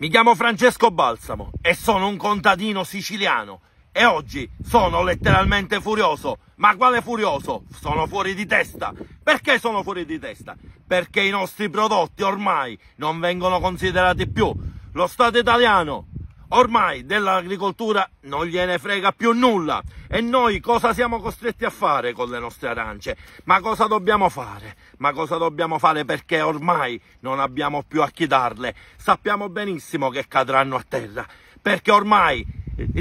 Mi chiamo Francesco Balsamo e sono un contadino siciliano e oggi sono letteralmente furioso. Ma quale furioso? Sono fuori di testa. Perché sono fuori di testa? Perché i nostri prodotti ormai non vengono considerati più. Lo Stato italiano Ormai dell'agricoltura non gliene frega più nulla e noi cosa siamo costretti a fare con le nostre arance? Ma cosa dobbiamo fare? Ma cosa dobbiamo fare perché ormai non abbiamo più a chi darle? Sappiamo benissimo che cadranno a terra perché ormai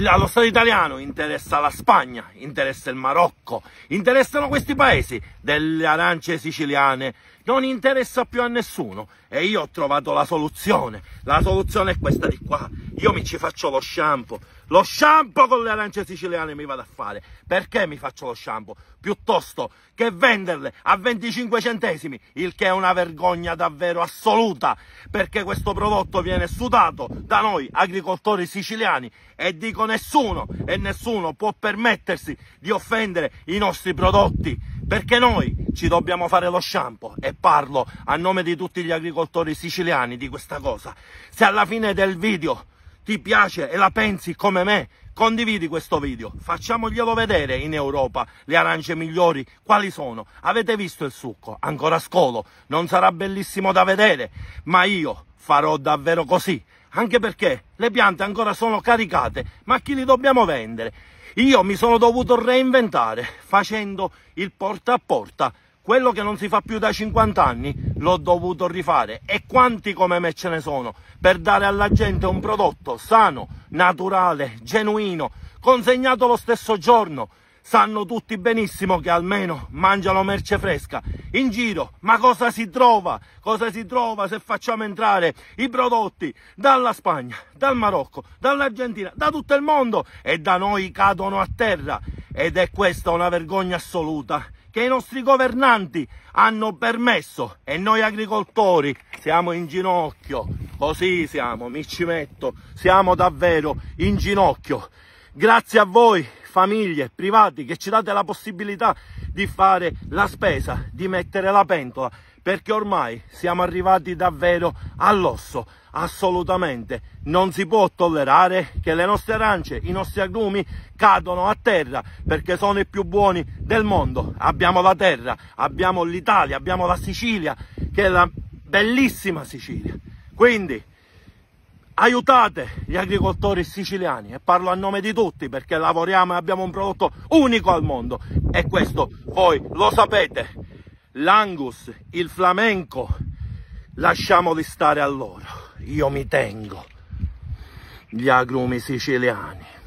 allo Stato italiano interessa la Spagna, interessa il Marocco, interessano questi paesi delle arance siciliane non interessa più a nessuno e io ho trovato la soluzione. La soluzione è questa di qua. Io mi ci faccio lo shampoo. Lo shampoo con le arance siciliane mi vado a fare. Perché mi faccio lo shampoo? Piuttosto che venderle a 25 centesimi, il che è una vergogna davvero assoluta, perché questo prodotto viene sudato da noi agricoltori siciliani e dico nessuno e nessuno può permettersi di offendere i nostri prodotti, perché noi ci dobbiamo fare lo shampoo e parlo a nome di tutti gli agricoltori siciliani di questa cosa. Se alla fine del video ti piace e la pensi come me, condividi questo video, facciamoglielo vedere in Europa le arance migliori, quali sono. Avete visto il succo? Ancora scolo, non sarà bellissimo da vedere, ma io farò davvero così, anche perché le piante ancora sono caricate, ma chi li dobbiamo vendere? Io mi sono dovuto reinventare facendo il porta a porta quello che non si fa più da 50 anni l'ho dovuto rifare e quanti come me ce ne sono per dare alla gente un prodotto sano, naturale, genuino, consegnato lo stesso giorno. Sanno tutti benissimo che almeno mangiano merce fresca in giro, ma cosa si trova? Cosa si trova se facciamo entrare i prodotti dalla Spagna, dal Marocco, dall'Argentina, da tutto il mondo e da noi cadono a terra? Ed è questa una vergogna assoluta che i nostri governanti hanno permesso e noi agricoltori siamo in ginocchio, così siamo, mi ci metto, siamo davvero in ginocchio. Grazie a voi famiglie, privati che ci date la possibilità di fare la spesa, di mettere la pentola perché ormai siamo arrivati davvero all'osso. Assolutamente non si può tollerare che le nostre arance, i nostri agrumi cadono a terra perché sono i più buoni del mondo. Abbiamo la terra, abbiamo l'Italia, abbiamo la Sicilia, che è la bellissima Sicilia. Quindi aiutate gli agricoltori siciliani e parlo a nome di tutti perché lavoriamo e abbiamo un prodotto unico al mondo e questo voi lo sapete l'angus, il flamenco, lasciamoli stare a loro. Io mi tengo gli agrumi siciliani.